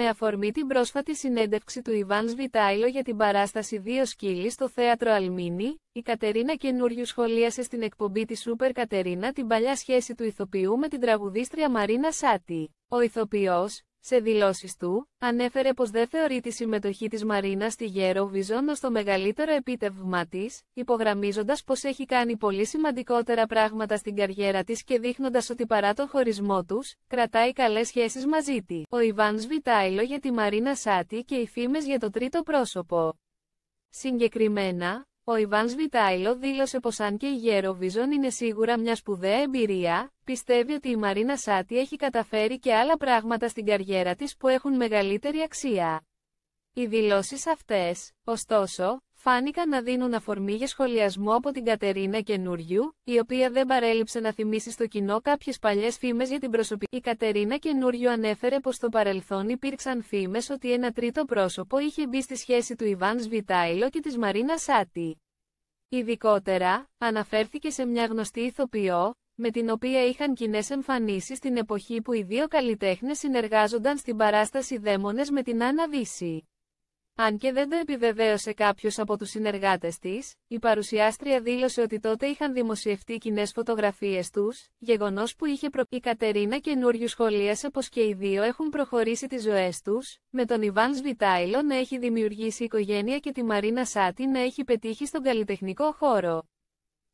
με αφορμή την πρόσφατη συνέντευξη του Ιβάν Σβιτάιλο για την παράσταση «Δύο σκύλοι» στο θέατρο Αλμίνη, η Κατερίνα Καινούριου σχολίασε στην εκπομπή της Σούπερ Κατερίνα την παλιά σχέση του ηθοποιού με την τραγουδίστρια Μαρίνα Σάτι. Ο ηθοποιός, σε δηλώσεις του, ανέφερε πως δεν θεωρεί τη συμμετοχή της Μαρίνα στη Βιζόν ως το μεγαλύτερο επίτευγμα της, υπογραμμίζοντας πως έχει κάνει πολύ σημαντικότερα πράγματα στην καριέρα της και δείχνοντας ότι παρά τον χωρισμό τους, κρατάει καλές σχέσεις μαζί τη. Ο Ιβάν Σβιτάιλο για τη Μαρίνα Σάτι και οι φήμες για το τρίτο πρόσωπο. Συγκεκριμένα, ο Ιβάν Σβιτάιλο δήλωσε πως αν και η Eurovision είναι σίγουρα μια σπουδαία εμπειρία, πιστεύει ότι η Μαρίνα Σάτι έχει καταφέρει και άλλα πράγματα στην καριέρα της που έχουν μεγαλύτερη αξία. Οι δηλώσεις αυτές, ωστόσο, φάνηκαν να δίνουν αφορμή για σχολιασμό από την Κατερίνα Καινούριου, η οποία δεν παρέλειψε να θυμίσει στο κοινό κάποιες παλιές φήμες για την προσωπική. Η Κατερίνα Καινούριου ανέφερε πως στο παρελθόν υπήρξαν φήμες ότι ένα τρίτο πρόσωπο είχε μπει στη σχέση του Ιβάν Σβιτάιλο και της Μαρίνα Σάτι. Ειδικότερα, αναφέρθηκε σε μια γνωστή ηθοποιό, με την οποία είχαν κοινές εμφανίσεις την εποχή που οι δύο καλλιτέχνες συνεργάζονταν στην παράσταση Δαίμονες με την Άννα Δύση. Αν και δεν το επιβεβαίωσε κάποιος από τους συνεργάτες της, η παρουσιάστρια δήλωσε ότι τότε είχαν δημοσιευτεί κοινές φωτογραφίες τους, γεγονός που είχε προ. Η Κατερίνα καινούριου σχολίασε πω και οι δύο έχουν προχωρήσει τις ζωές τους, με τον Ιβάν Σβιτάιλο να έχει δημιουργήσει οικογένεια και τη Μαρίνα Σάτι να έχει πετύχει στον καλλιτεχνικό χώρο.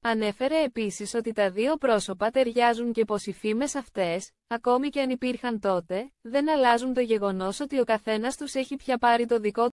Ανέφερε επίσης ότι τα δύο πρόσωπα ταιριάζουν και πως οι φήμες αυτές, ακόμη και αν υπήρχαν τότε, δεν αλλάζουν το γεγονός ότι ο καθένας τους έχει πια πάρει το δικό του.